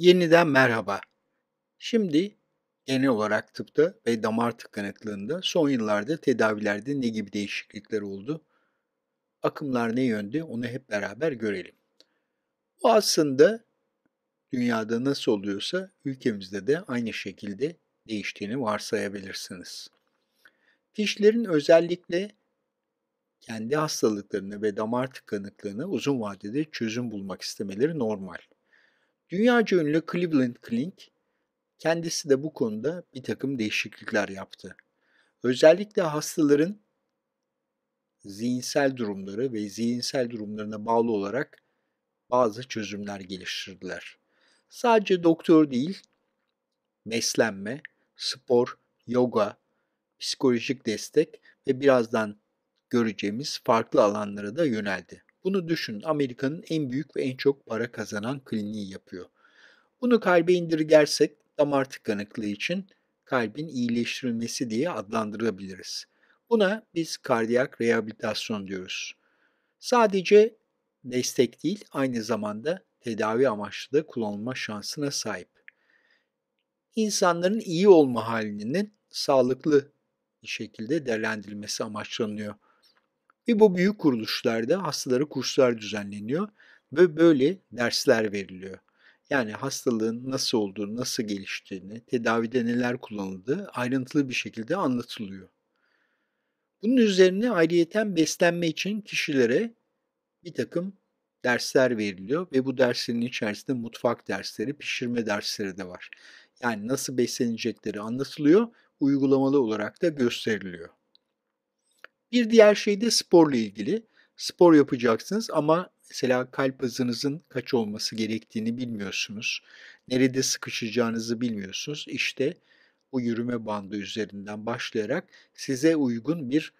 Yeniden merhaba. Şimdi genel olarak tıpta ve damar tıkanıklığında son yıllarda tedavilerde ne gibi değişiklikler oldu? Akımlar ne yönde onu hep beraber görelim. Bu aslında dünyada nasıl oluyorsa ülkemizde de aynı şekilde değiştiğini varsayabilirsiniz. Kişilerin özellikle kendi hastalıklarını ve damar tıkanıklığını uzun vadede çözüm bulmak istemeleri normal. Dünyaca ünlü Cleveland Clinic kendisi de bu konuda bir takım değişiklikler yaptı. Özellikle hastaların zihinsel durumları ve zihinsel durumlarına bağlı olarak bazı çözümler geliştirdiler. Sadece doktor değil, beslenme, spor, yoga, psikolojik destek ve birazdan göreceğimiz farklı alanlara da yöneldi. Bunu düşün Amerika'nın en büyük ve en çok para kazanan kliniği yapıyor. Bunu kalbe indirgersek damar tıkanıklığı için kalbin iyileştirilmesi diye adlandırabiliriz. Buna biz kardiyak rehabilitasyon diyoruz. Sadece destek değil aynı zamanda tedavi amaçlı da kullanılma şansına sahip. İnsanların iyi olma halinin sağlıklı bir şekilde değerlendirilmesi amaçlanıyor. Ve bu büyük kuruluşlarda hastalara kurslar düzenleniyor ve böyle dersler veriliyor. Yani hastalığın nasıl olduğunu, nasıl geliştiğini, tedavide neler kullanıldığı ayrıntılı bir şekilde anlatılıyor. Bunun üzerine ayrıyeten beslenme için kişilere bir takım dersler veriliyor ve bu derslerin içerisinde mutfak dersleri, pişirme dersleri de var. Yani nasıl beslenecekleri anlatılıyor, uygulamalı olarak da gösteriliyor. Bir diğer şey de sporla ilgili. Spor yapacaksınız ama mesela kalp hızınızın kaç olması gerektiğini bilmiyorsunuz. Nerede sıkışacağınızı bilmiyorsunuz. İşte bu yürüme bandı üzerinden başlayarak size uygun bir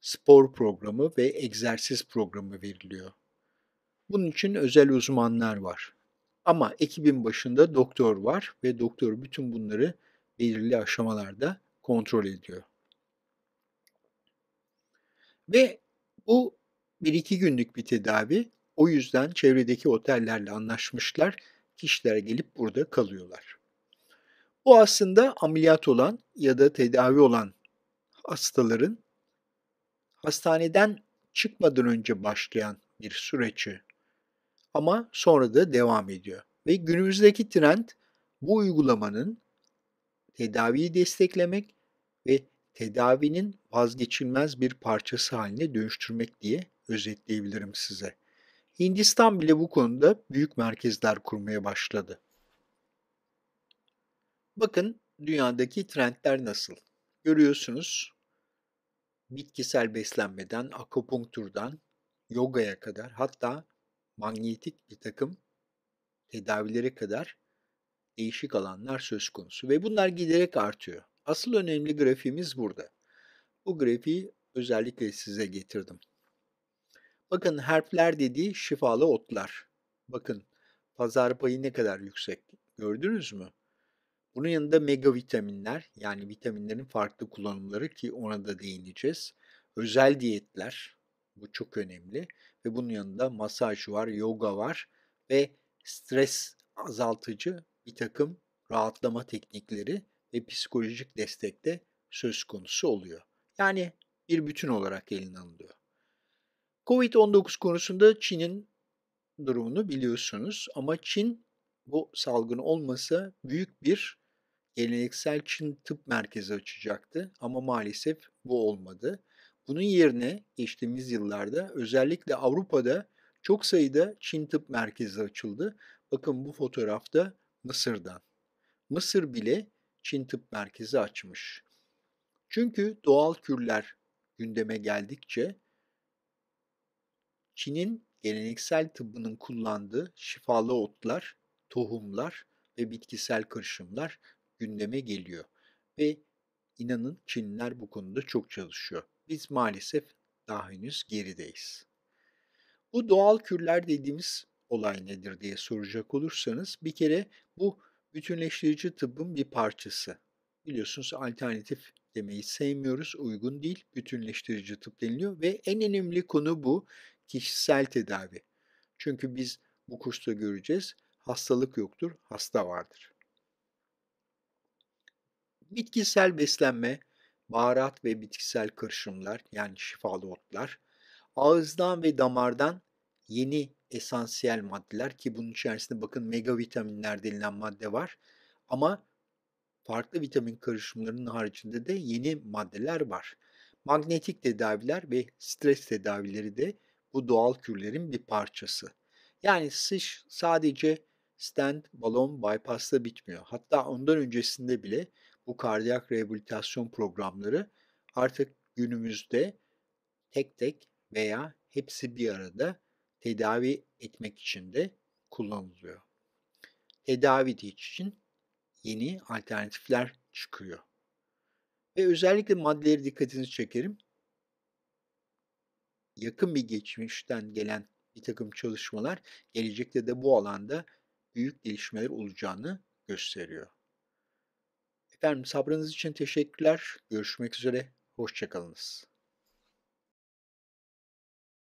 spor programı ve egzersiz programı veriliyor. Bunun için özel uzmanlar var. Ama ekibin başında doktor var ve doktor bütün bunları belirli aşamalarda kontrol ediyor. Ve bu bir iki günlük bir tedavi. O yüzden çevredeki otellerle anlaşmışlar. kişilere gelip burada kalıyorlar. Bu aslında ameliyat olan ya da tedavi olan hastaların hastaneden çıkmadan önce başlayan bir süreci ama sonra da devam ediyor. Ve günümüzdeki trend bu uygulamanın tedaviyi desteklemek ve tedavinin vazgeçilmez bir parçası haline dönüştürmek diye özetleyebilirim size. Hindistan bile bu konuda büyük merkezler kurmaya başladı. Bakın dünyadaki trendler nasıl? Görüyorsunuz bitkisel beslenmeden, akupunkturdan, yogaya kadar hatta manyetik bir takım tedavilere kadar değişik alanlar söz konusu ve bunlar giderek artıyor. Asıl önemli grafiğimiz burada. Bu grafiği özellikle size getirdim. Bakın harfler dediği şifalı otlar. Bakın pazar payı ne kadar yüksek gördünüz mü? Bunun yanında mega vitaminler yani vitaminlerin farklı kullanımları ki ona da değineceğiz. Özel diyetler bu çok önemli ve bunun yanında masaj var, yoga var ve stres azaltıcı bir takım rahatlama teknikleri ve psikolojik destek de söz konusu oluyor. Yani bir bütün olarak eline alınıyor. Covid-19 konusunda Çin'in durumunu biliyorsunuz ama Çin bu salgın olmasa büyük bir geleneksel Çin tıp merkezi açacaktı ama maalesef bu olmadı. Bunun yerine geçtiğimiz yıllarda özellikle Avrupa'da çok sayıda Çin tıp merkezi açıldı. Bakın bu fotoğrafta Mısır'dan. Mısır bile Çin Tıp Merkezi açmış. Çünkü doğal kürler gündeme geldikçe Çin'in geleneksel tıbbının kullandığı şifalı otlar, tohumlar ve bitkisel karışımlar gündeme geliyor. Ve inanın Çinliler bu konuda çok çalışıyor. Biz maalesef daha henüz gerideyiz. Bu doğal kürler dediğimiz olay nedir diye soracak olursanız bir kere bu bütünleştirici tıbbın bir parçası. Biliyorsunuz alternatif demeyi sevmiyoruz, uygun değil. Bütünleştirici tıp deniliyor ve en önemli konu bu kişisel tedavi. Çünkü biz bu kursta göreceğiz hastalık yoktur, hasta vardır. Bitkisel beslenme, baharat ve bitkisel karışımlar yani şifalı otlar, ağızdan ve damardan yeni esansiyel maddeler ki bunun içerisinde bakın mega vitaminler denilen madde var. Ama farklı vitamin karışımlarının haricinde de yeni maddeler var. Magnetik tedaviler ve stres tedavileri de bu doğal kürlerin bir parçası. Yani sıç sadece stent, balon, bypass'la bitmiyor. Hatta ondan öncesinde bile bu kardiyak rehabilitasyon programları artık günümüzde tek tek veya hepsi bir arada tedavi etmek için de kullanılıyor. Tedavi için yeni alternatifler çıkıyor. Ve özellikle maddeleri dikkatinizi çekerim. Yakın bir geçmişten gelen bir takım çalışmalar gelecekte de bu alanda büyük gelişmeler olacağını gösteriyor. Efendim sabrınız için teşekkürler. Görüşmek üzere. Hoşçakalınız.